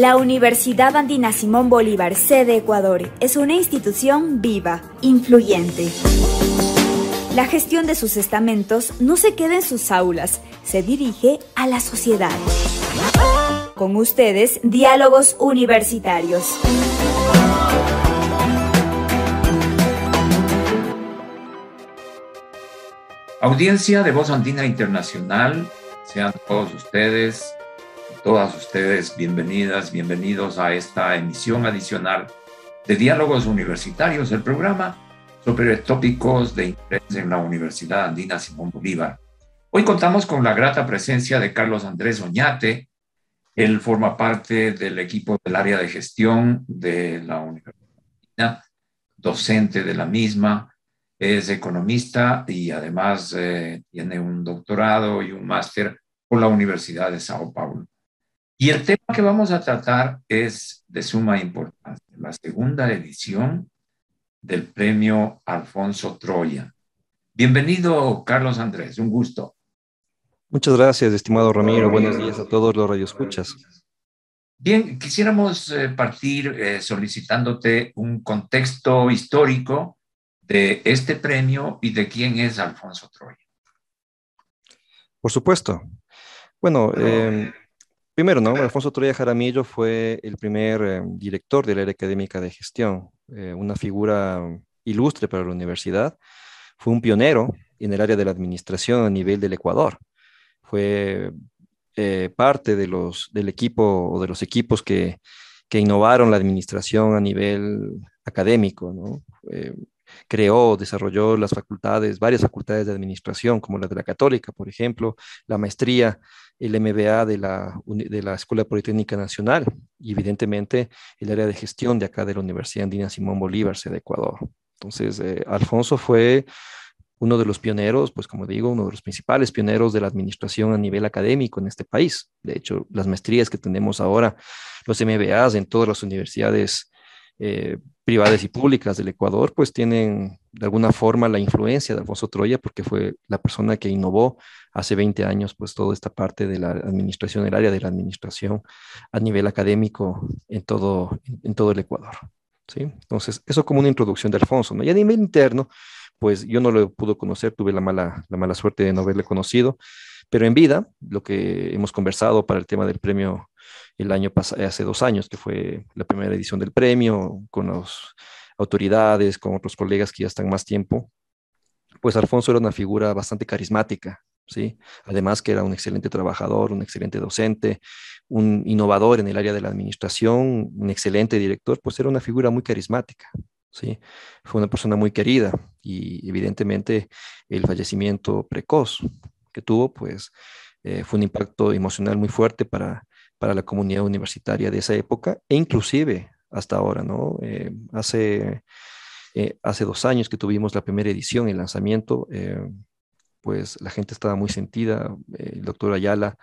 La Universidad Andina Simón Bolívar, sede Ecuador, es una institución viva, influyente. La gestión de sus estamentos no se queda en sus aulas, se dirige a la sociedad. Con ustedes, Diálogos Universitarios. Audiencia de Voz Andina Internacional, sean todos ustedes todas ustedes bienvenidas, bienvenidos a esta emisión adicional de Diálogos Universitarios, el programa sobre tópicos de interés en la Universidad Andina Simón Bolívar. Hoy contamos con la grata presencia de Carlos Andrés Oñate. Él forma parte del equipo del área de gestión de la Universidad Andina, docente de la misma, es economista y además eh, tiene un doctorado y un máster por la Universidad de Sao Paulo. Y el tema que vamos a tratar es de suma importancia, la segunda edición del premio Alfonso Troya. Bienvenido, Carlos Andrés, un gusto. Muchas gracias, estimado Ramiro. Buenos días a todos los escuchas. Bien, quisiéramos eh, partir eh, solicitándote un contexto histórico de este premio y de quién es Alfonso Troya. Por supuesto. Bueno, em, eh, Primero, ¿no? Alfonso Troya Jaramillo fue el primer eh, director del área académica de gestión, eh, una figura ilustre para la universidad. Fue un pionero en el área de la administración a nivel del Ecuador. Fue eh, parte de los, del equipo o de los equipos que, que innovaron la administración a nivel académico, ¿no? creó, desarrolló las facultades, varias facultades de administración, como la de la Católica, por ejemplo, la maestría, el MBA de la, Escuela Politécnica Nacional y evidentemente el área de gestión de acá de la Universidad Andina Simón Bolívar, de Ecuador. Entonces, eh, Alfonso fue uno de los pioneros, pues como digo, uno de los principales pioneros de la administración a nivel académico en este país. De hecho, las maestrías que tenemos ahora, los MBAs en todas las universidades eh, privadas y públicas del Ecuador, pues tienen de alguna forma la influencia de Alfonso Troya, porque fue la persona que innovó hace 20 años, pues toda esta parte de la administración, el área de la administración a nivel académico en todo, en todo el Ecuador. ¿sí? Entonces, eso como una introducción de Alfonso. ¿no? Y a nivel interno, pues yo no lo pudo conocer, tuve la mala, la mala suerte de no haberle conocido, pero en vida, lo que hemos conversado para el tema del premio el año pasado, eh, hace dos años, que fue la primera edición del premio, con las autoridades, con otros colegas que ya están más tiempo, pues Alfonso era una figura bastante carismática, ¿sí? Además que era un excelente trabajador, un excelente docente, un innovador en el área de la administración, un excelente director, pues era una figura muy carismática, ¿sí? Fue una persona muy querida y evidentemente el fallecimiento precoz que tuvo, pues eh, fue un impacto emocional muy fuerte para, la comunidad universitaria de esa época e inclusive hasta ahora, ¿no? Eh, eh, hace, dos años que tuvimos la primera edición, el lanzamiento, pues la gente estaba muy sentida, el doctor Ayala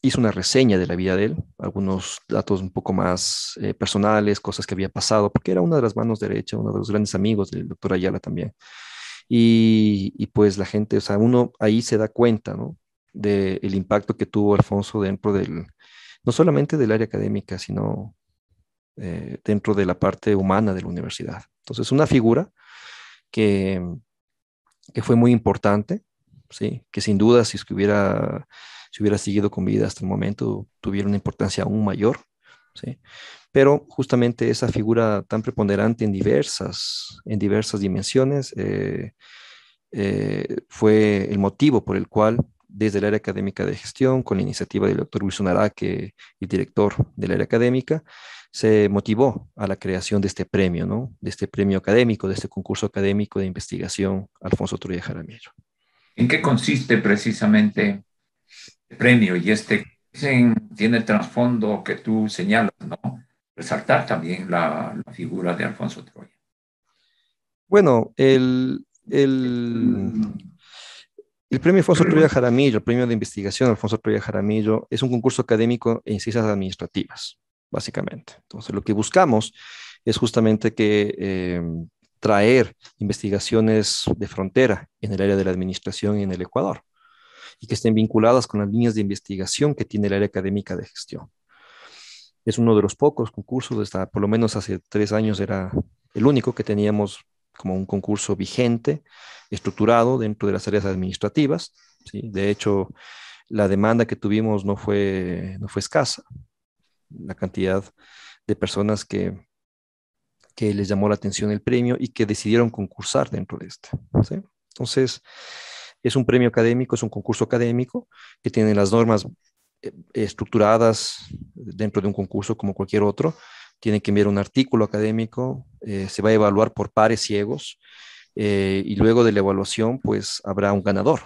hizo una reseña de la vida de él, algunos datos un poco más personales, cosas que había pasado, porque era una de las manos derechas, uno de los grandes amigos del doctor Ayala también. Y, pues la gente, o sea, uno ahí se da cuenta, ¿no? Del impacto que tuvo Alfonso dentro del, no solamente del área académica, sino eh, dentro de la parte humana de la universidad. Entonces, una figura que, que fue muy importante, ¿sí? Que sin duda, si si hubiera seguido con vida hasta el momento, tuviera una importancia aún mayor, ¿sí? pero justamente esa figura tan preponderante en diversas, en diversas dimensiones eh, eh, fue el motivo por el cual desde el área académica de gestión, con la iniciativa del doctor Wilson Araque, el director del área académica, se motivó a la creación de este premio, ¿no? de este premio académico, de este concurso académico de investigación Alfonso Trujillo Jaramillo. ¿En qué consiste precisamente el este premio y este tiene el trasfondo que tú señalas, ¿no? resaltar también la, figura de Alfonso Troya. Bueno, el, premio Alfonso Troya Jaramillo, el premio de investigación Alfonso Troya Jaramillo, es un concurso académico en ciencias administrativas, básicamente. Entonces, lo que buscamos es justamente que eh, traer investigaciones de frontera en el área de la administración en el Ecuador y que estén vinculadas con las líneas de investigación que tiene el área académica de gestión es uno de los pocos concursos, hasta, por lo menos hace tres años era el único que teníamos como un concurso vigente, estructurado dentro de las áreas administrativas. ¿sí? De hecho, la demanda que tuvimos no fue, no fue escasa. La cantidad de personas que, que les llamó la atención el premio y que decidieron concursar dentro de este. Entonces, es un premio académico, es un concurso académico que tiene las normas estructuradas dentro de un concurso como cualquier otro. Tienen que enviar un artículo académico, eh, se va a evaluar por pares ciegos eh, y luego de la evaluación pues habrá un ganador,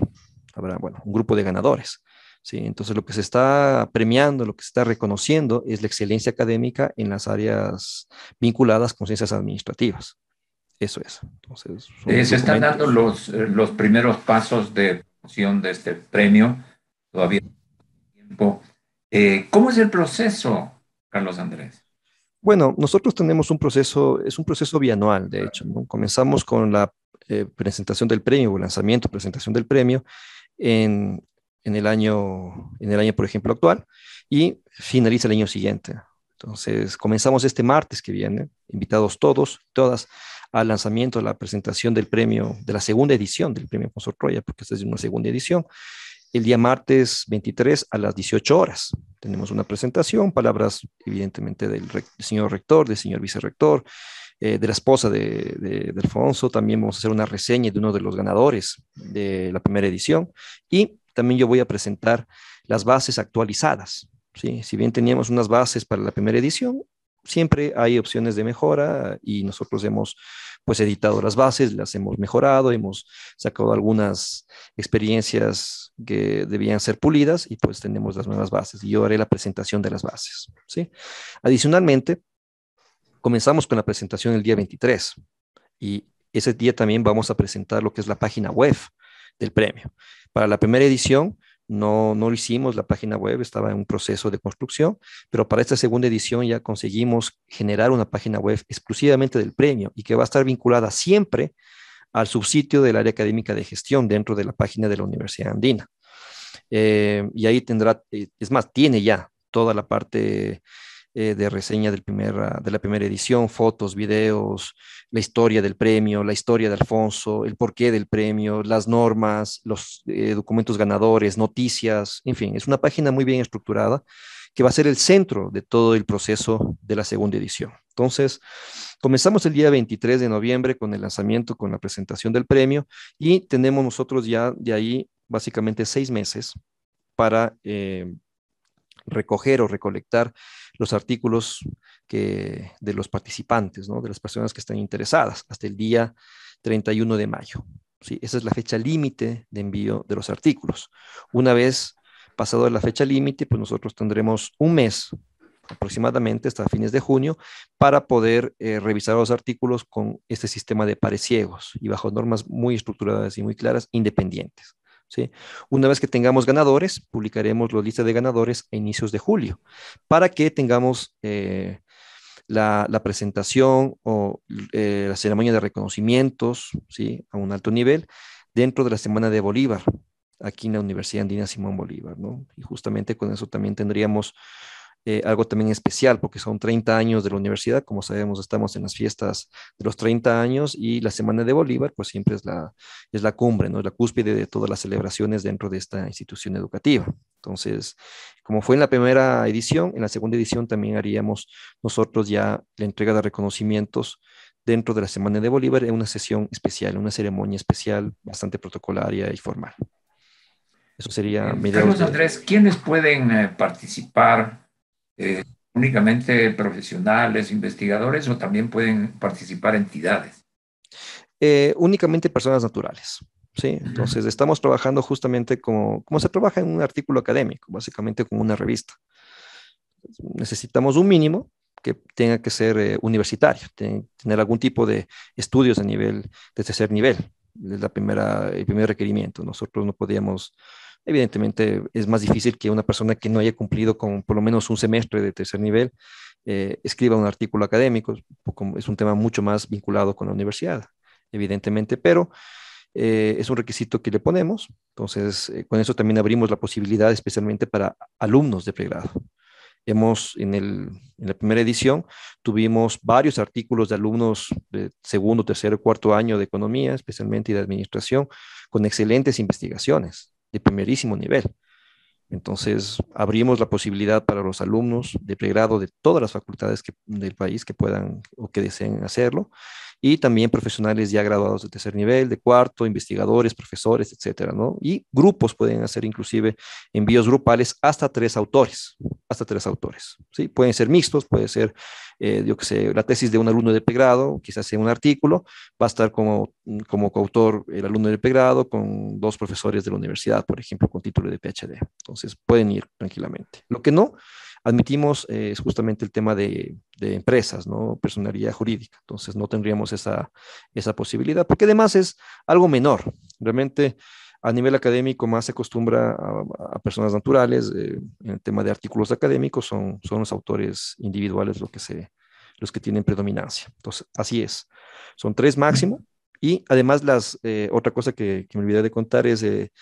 habrá bueno, un grupo de ganadores. ¿sí? Entonces lo que se está premiando, lo que se está reconociendo es la excelencia académica en las áreas vinculadas con ciencias administrativas. Eso es. Entonces, eh, se están dando los, los primeros pasos de de este premio. Todavía eh, ¿Cómo es el proceso, Carlos Andrés? Bueno, nosotros tenemos un proceso, es un proceso bianual, de hecho. Comenzamos con la eh, presentación del premio, lanzamiento, presentación del premio en, el año, en el año, por ejemplo, actual y finaliza el año siguiente. Entonces, comenzamos este martes que viene, invitados todos, todas, al lanzamiento, de la presentación del premio, de la segunda edición del premio Consor Troya, porque esta es una segunda edición el día martes 23 a las 18 horas. Tenemos una presentación, palabras evidentemente del, señor rector, del señor vicerrector, eh, de la esposa de, de, Alfonso. También vamos a hacer una reseña de uno de los ganadores de la primera edición. Y también yo voy a presentar las bases actualizadas. ¿sí? Si bien teníamos unas bases para la primera edición, siempre hay opciones de mejora y nosotros hemos pues editado las bases, las hemos mejorado, hemos sacado algunas experiencias que debían ser pulidas y pues tenemos las nuevas bases. Y yo haré la presentación de las bases, ¿sí? Adicionalmente, comenzamos con la presentación el día 23 y ese día también vamos a presentar lo que es la página web del premio. Para la primera edición no, lo hicimos, la página web estaba en un proceso de construcción, pero para esta segunda edición ya conseguimos generar una página web exclusivamente del premio y que va a estar vinculada siempre al subsitio del área académica de gestión dentro de la página de la Universidad Andina. Eh, y ahí tendrá, eh, es más, tiene ya toda la parte eh, de reseña de la primera edición, fotos, videos, la historia del premio, la historia de Alfonso, el porqué del premio, las normas, los eh, documentos ganadores, noticias, en fin, es una página muy bien estructurada que va a ser el centro de todo el proceso de la segunda edición. Entonces, comenzamos el día 23 de noviembre con el lanzamiento, con la presentación del premio y tenemos nosotros ya de ahí básicamente seis meses para eh, recoger o recolectar los artículos de los participantes, de las personas que están interesadas, hasta el día 31 de mayo. ¿sí? Esa es la fecha límite de envío de los artículos. Una vez pasado la fecha límite, pues nosotros tendremos un mes aproximadamente hasta fines de junio para poder eh, revisar los artículos con este sistema de pareciegos y bajo normas muy estructuradas y muy claras, independientes. ¿sí? Una vez que tengamos ganadores, publicaremos la lista de ganadores a inicios de julio para que tengamos eh, la, presentación o eh, la ceremonia de reconocimientos ¿sí? a un alto nivel dentro de la Semana de Bolívar aquí en la Universidad Andina Simón Bolívar, ¿no? Y justamente con eso también tendríamos eh, algo también especial, porque son 30 años de la universidad, como sabemos, estamos en las fiestas de los 30 años y la Semana de Bolívar, pues siempre es la, es la cumbre, ¿no? es la cúspide de todas las celebraciones dentro de esta institución educativa. Entonces, como fue en la primera edición, en la segunda edición también haríamos nosotros ya la entrega de reconocimientos dentro de la Semana de Bolívar en una sesión especial, una ceremonia especial bastante protocolaria y formal. Eso sería... Carlos Andrés, ¿quiénes pueden eh, participar eh, únicamente profesionales, investigadores o también pueden participar entidades? Eh, únicamente personas naturales. Sí, entonces estamos trabajando justamente como, cómo se trabaja en un artículo académico, básicamente con una revista. Necesitamos un mínimo que tenga que ser eh, universitario, tener algún tipo de estudios a nivel, de tercer nivel, es la primera, el primer requerimiento. Nosotros no podíamos Evidentemente es más difícil que una persona que no haya cumplido con por lo menos un semestre de tercer nivel eh, escriba un artículo académico. Pues, es un tema mucho más vinculado con la universidad, evidentemente, pero eh, es un requisito que le ponemos. Entonces, eh, con eso también abrimos la posibilidad especialmente para alumnos de pregrado. Hemos, en, la primera edición, tuvimos varios artículos de alumnos de segundo, tercero, cuarto año de economía, especialmente de administración, con excelentes investigaciones de primerísimo nivel. Entonces, abrimos la posibilidad para los alumnos de pregrado de todas las facultades del país que puedan o que deseen hacerlo, y también profesionales ya graduados de tercer nivel, de cuarto, investigadores, profesores, etcétera, ¿no? Y grupos pueden hacer inclusive envíos grupales hasta tres autores, hasta tres autores. ¿sí? Pueden ser mixtos, puede ser, eh, que sé, la tesis de un alumno de pregrado, quizás sea un artículo, va a estar como, mm, como coautor el alumno de pregrado con dos profesores de la universidad, por ejemplo, con título de PhD. Entonces, pueden ir tranquilamente. Lo que no admitimos eh, es justamente el tema de, de, empresas, ¿no? Personalidad jurídica. Entonces, no tendríamos esa, esa posibilidad, porque además es algo menor. Realmente a nivel académico más se acostumbra a, personas naturales, eh, en el tema de artículos académicos son, son los autores individuales los que, se, los que tienen predominancia. Entonces, así es. Son tres máximo. Y además, las, eh, otra cosa que, me olvidé de contar es eh,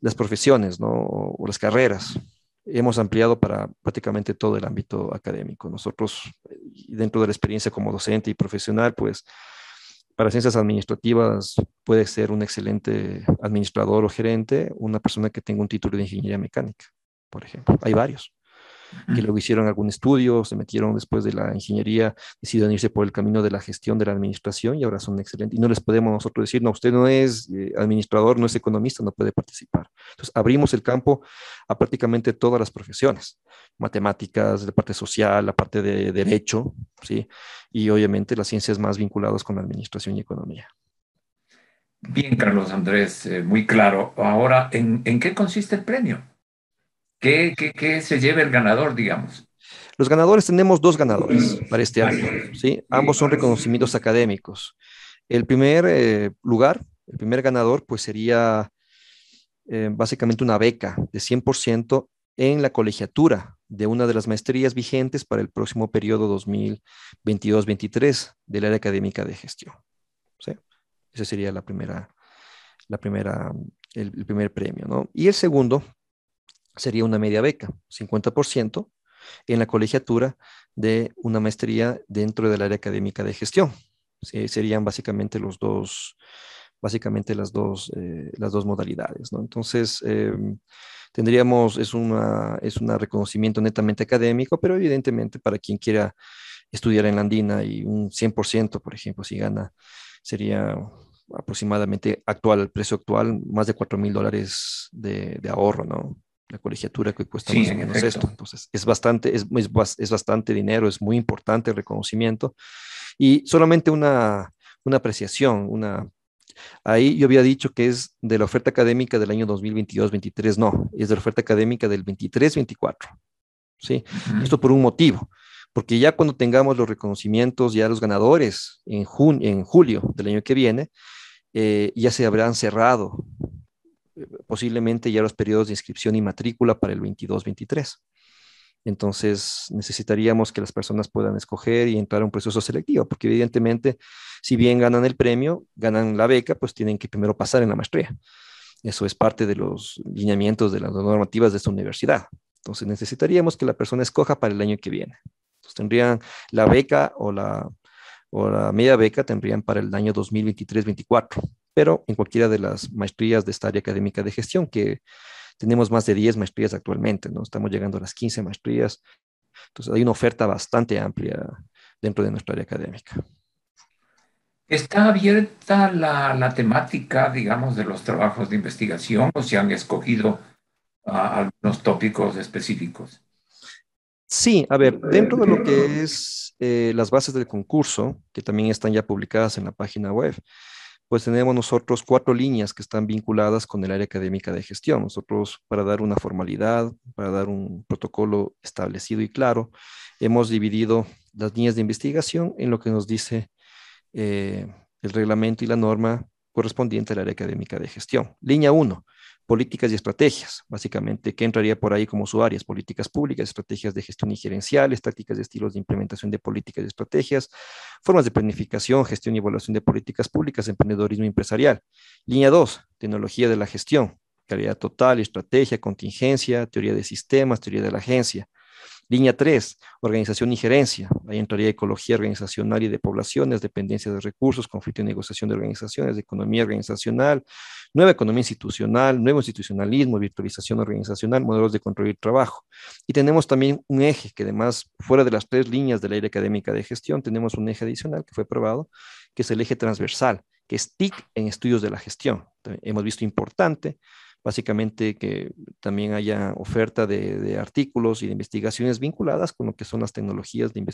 las profesiones ¿no? o las carreras hemos ampliado para prácticamente todo el ámbito académico. Nosotros, dentro de la experiencia como docente y profesional, pues para ciencias administrativas puede ser un excelente administrador o gerente una persona que tenga un título de ingeniería mecánica, por ejemplo. Hay varios que luego hicieron algún estudio, se metieron después de la ingeniería, decidieron irse por el camino de la gestión de la administración y ahora son excelentes. Y no les podemos nosotros decir, no, usted no es eh, administrador, no es economista, no puede participar. Entonces, abrimos el campo a prácticamente todas las profesiones, matemáticas, la parte social, la parte de derecho, ¿sí? Y obviamente las ciencias más vinculadas con la administración y economía. Bien, Carlos Andrés, eh, muy claro. Ahora, ¿en, qué consiste el premio? ¿Qué, se lleva el ganador, digamos? Los ganadores tenemos dos ganadores para este año, ¿sí? Ambos son reconocimientos académicos. El primer eh, lugar, el primer ganador, pues sería eh, básicamente una beca de 100% en la colegiatura de una de las maestrías vigentes para el próximo periodo 2022-23 del área académica de gestión. ¿sí? Ese sería la primera, la primera, el, el primer premio, ¿no? Y el segundo sería una media beca, 50% en la colegiatura de una maestría dentro del área académica de gestión. serían básicamente los dos, básicamente las dos, eh, las dos modalidades, ¿no? Entonces, em, tendríamos, es un es una reconocimiento netamente académico, pero evidentemente para quien quiera estudiar en la Andina y un 100%, por ejemplo, si gana, sería aproximadamente actual, el precio actual, más de 4 mil dólares de, de ahorro, ¿no? la colegiatura que cuesta más o menos esto. Entonces, es bastante, es, es, bastante dinero, es muy importante el reconocimiento. Y solamente una, una apreciación, una... Ahí yo había dicho que es de la oferta académica del año 2022-23, no, es de la oferta académica del 23-24. ¿sí? Esto por un motivo, porque ya cuando tengamos los reconocimientos, ya los ganadores en, en julio del año que viene, eh, ya se habrán cerrado posiblemente ya los periodos de inscripción y matrícula para el 22-23. Entonces necesitaríamos que las personas puedan escoger y entrar a un proceso selectivo, porque evidentemente si bien ganan el premio, ganan la beca, pues tienen que primero pasar en la maestría. Eso es parte de los lineamientos de las normativas de esta universidad. Entonces necesitaríamos que la persona escoja para el año que viene. Entonces tendrían la beca o la, o la media beca tendrían para el año 2023-24 pero en cualquiera de las maestrías de esta área académica de gestión, que tenemos más de 10 maestrías actualmente, ¿no? Estamos llegando a las 15 maestrías. Entonces hay una oferta bastante amplia dentro de nuestra área académica. ¿Está abierta la, la temática, digamos, de los trabajos de investigación o se han escogido ah, algunos tópicos específicos? Sí, a ver, dentro de lo que eh, es eh, las bases del concurso, que también están ya publicadas en la página web, pues tenemos nosotros cuatro líneas que están vinculadas con el área académica de gestión. Nosotros, para dar una formalidad, para dar un protocolo establecido y claro, hemos dividido las líneas de investigación en lo que nos dice eh, el reglamento y la norma correspondiente al área académica de gestión. Línea 1, políticas y estrategias, básicamente, ¿qué entraría por ahí como subáreas, políticas públicas, estrategias de gestión y gerenciales, tácticas y estilos de implementación de políticas y estrategias, formas de planificación, gestión y evaluación de políticas públicas, emprendedorismo empresarial. Línea 2, tecnología de la gestión, calidad total, estrategia, contingencia, teoría de sistemas, teoría de la agencia. Línea 3, organización y gerencia. Hay entraría teoría ecología organizacional y de poblaciones, dependencia de recursos, conflicto y negociación de organizaciones, economía organizacional, nueva economía institucional, nuevo institucionalismo, virtualización organizacional, modelos de control y trabajo. Y tenemos también un eje que además, fuera de las tres líneas de la área académica de gestión, tenemos un eje adicional que fue aprobado, que es el eje transversal, que es TIC en estudios de la gestión. hemos visto importante básicamente que también haya oferta de, artículos y de investigaciones vinculadas con lo que son las tecnologías de,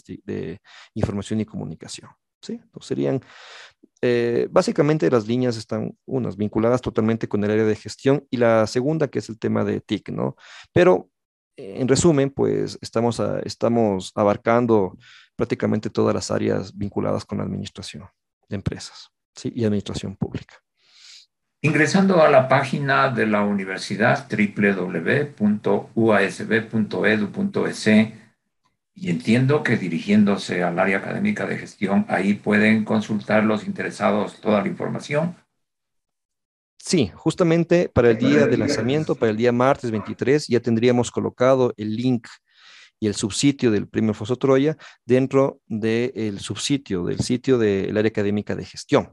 información y comunicación. ¿sí? Entonces serían, eh, básicamente las líneas están unas vinculadas totalmente con el área de gestión y la segunda que es el tema de TIC, ¿no? Pero eh, en resumen, pues estamos, estamos abarcando prácticamente todas las áreas vinculadas con la administración de empresas y administración pública. Ingresando a la página de la universidad www.uasb.edu.es e e y entiendo que dirigiéndose al área académica de gestión, ahí pueden consultar los interesados toda la información. Sí, justamente para el día de lanzamiento, para el día martes 23, ya tendríamos colocado el link y el subsitio del premio Foso Troya dentro del subsitio, del sitio del área académica de gestión.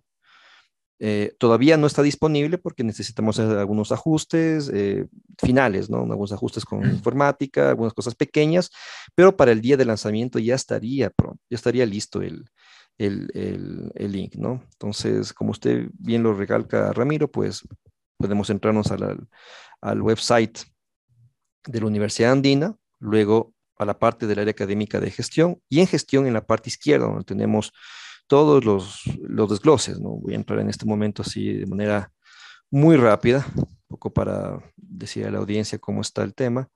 Eh, todavía no está disponible porque necesitamos hacer algunos ajustes eh, finales, ¿no? Algunos ajustes con informática, algunas cosas pequeñas, pero para el día de lanzamiento ya estaría pronto, ya estaría listo el, el, link, ¿no? Entonces, como usted bien lo recalca, Ramiro, pues podemos entrarnos al, al website de la Universidad Andina, luego a la parte del área académica de gestión y en gestión en la parte izquierda, donde tenemos todos los, desgloses. ¿no? Voy a entrar en este momento así de manera muy rápida, poco para decir a la audiencia cómo está el tema.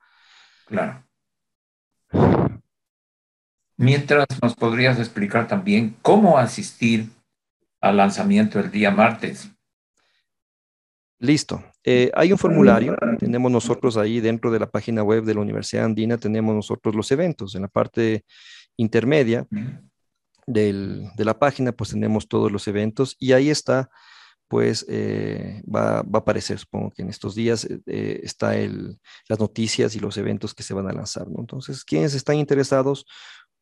Claro. Mientras nos podrías explicar también cómo asistir al lanzamiento el día martes. Listo. Eh, hay un formulario, tenemos nosotros ahí dentro de la página web de la Universidad Andina, tenemos nosotros los eventos. En la parte intermedia de la página, pues tenemos todos los eventos y ahí está, pues eh, va, a aparecer, supongo que en estos días eh, eh, está el, las noticias y los eventos que se van a lanzar, ¿no? Entonces, quienes están interesados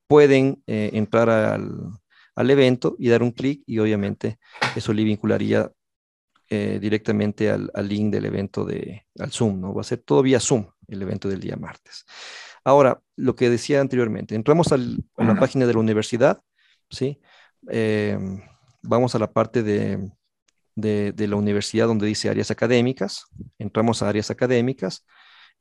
pueden entrar al, evento y dar un clic y obviamente eso le vincularía directamente al, link del evento de, al Zoom, ¿no? Va a ser todo vía Zoom el evento del día martes. Ahora, lo que decía anteriormente, entramos a la página de la universidad, ¿sí? Eh, vamos a la parte de, de, la universidad donde dice áreas académicas, entramos a áreas académicas,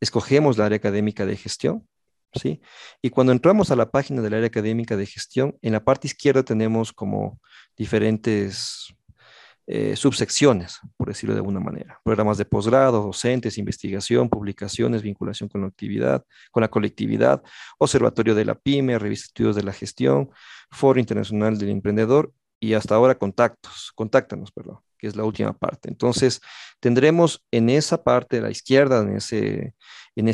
escogemos la área académica de gestión, ¿sí? Y cuando entramos a la página del área académica de gestión, en la parte izquierda tenemos como diferentes eh, subsecciones, por decirlo de alguna manera. Programas de posgrado, docentes, investigación, publicaciones, vinculación con la actividad, con la colectividad, observatorio de la PyME, revista estudios de la gestión, foro internacional del emprendedor y hasta ahora contactos, contáctanos, perdón que es la última parte. Entonces, tendremos en esa parte de la izquierda, en, ese, en,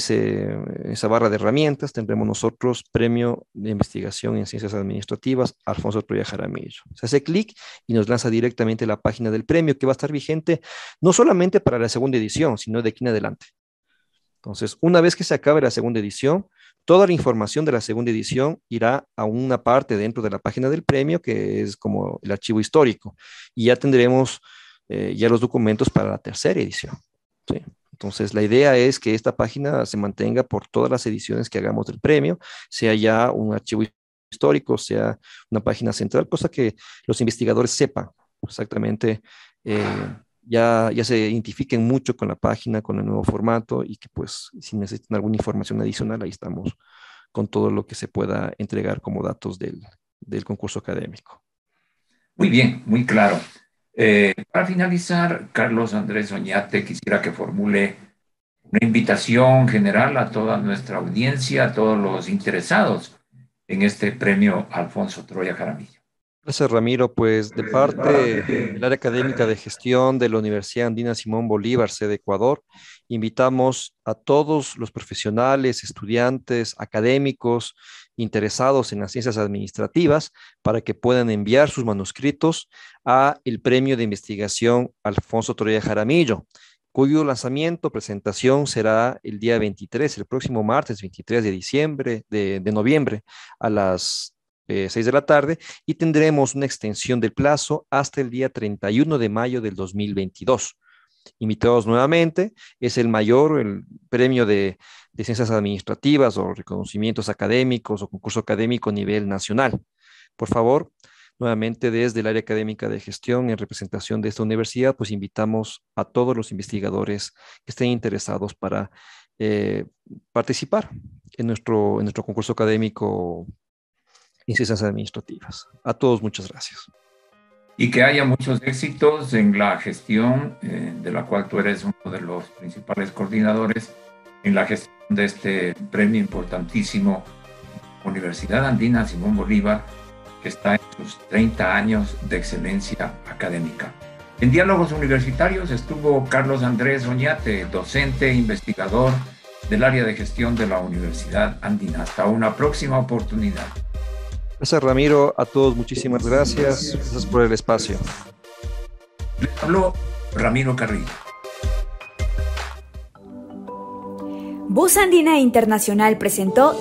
esa barra de herramientas, tendremos nosotros premio de investigación en ciencias administrativas Alfonso Troya Jaramillo. Se hace clic y nos lanza directamente la página del premio que va a estar vigente no solamente para la segunda edición, sino de aquí en adelante. Entonces, una vez que se acabe la segunda edición, Toda la información de la segunda edición irá a una parte dentro de la página del premio, que es como el archivo histórico, y ya tendremos eh, ya los documentos para la tercera edición. Entonces, la idea es que esta página se mantenga por todas las ediciones que hagamos del premio, sea ya un archivo histórico, sea una página central, cosa que los investigadores sepan exactamente eh, ya, se identifiquen mucho con la página, con el nuevo formato y que pues si necesitan alguna información adicional, ahí estamos con todo lo que se pueda entregar como datos del, concurso académico. Muy bien, muy claro. Eh, para finalizar, Carlos Andrés Oñate, quisiera que formule una invitación general a toda nuestra audiencia, a todos los interesados en este premio Alfonso Troya Jaramillo. Gracias, Ramiro. Pues de parte del área académica de gestión de la Universidad Andina Simón Bolívar, sede Ecuador, invitamos a todos los profesionales, estudiantes, académicos interesados en las ciencias administrativas para que puedan enviar sus manuscritos a el Premio de Investigación Alfonso Torreya Jaramillo, cuyo lanzamiento, presentación será el día 23, el próximo martes 23 de diciembre, de, de noviembre, a las eh, seis 6 de la tarde y tendremos una extensión del plazo hasta el día 31 de mayo del 2022. Invitados nuevamente, es el mayor, el premio de, ciencias administrativas o reconocimientos académicos o concurso académico a nivel nacional. Por favor, nuevamente desde el área académica de gestión en representación de esta universidad, pues invitamos a todos los investigadores que estén interesados para eh, participar en nuestro, en nuestro concurso académico instancias administrativas. A todos, muchas gracias. Y que haya muchos éxitos en la gestión, eh, de la cual tú eres uno de los principales coordinadores, en la gestión de este premio importantísimo, Universidad Andina Simón Bolívar, que está en sus 30 años de excelencia académica. En Diálogos Universitarios estuvo Carlos Andrés Oñate, docente e investigador del área de gestión de la Universidad Andina. Hasta una próxima oportunidad. Gracias Ramiro, a todos muchísimas gracias. Gracias por el espacio. Habló Ramiro Carrillo. Bus Andina Internacional presentó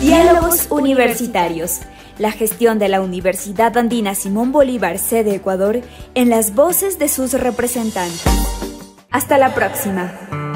Diálogos Universitarios, la gestión de la Universidad Andina Simón Bolívar, sede Ecuador, en las voces de sus representantes. Hasta la próxima.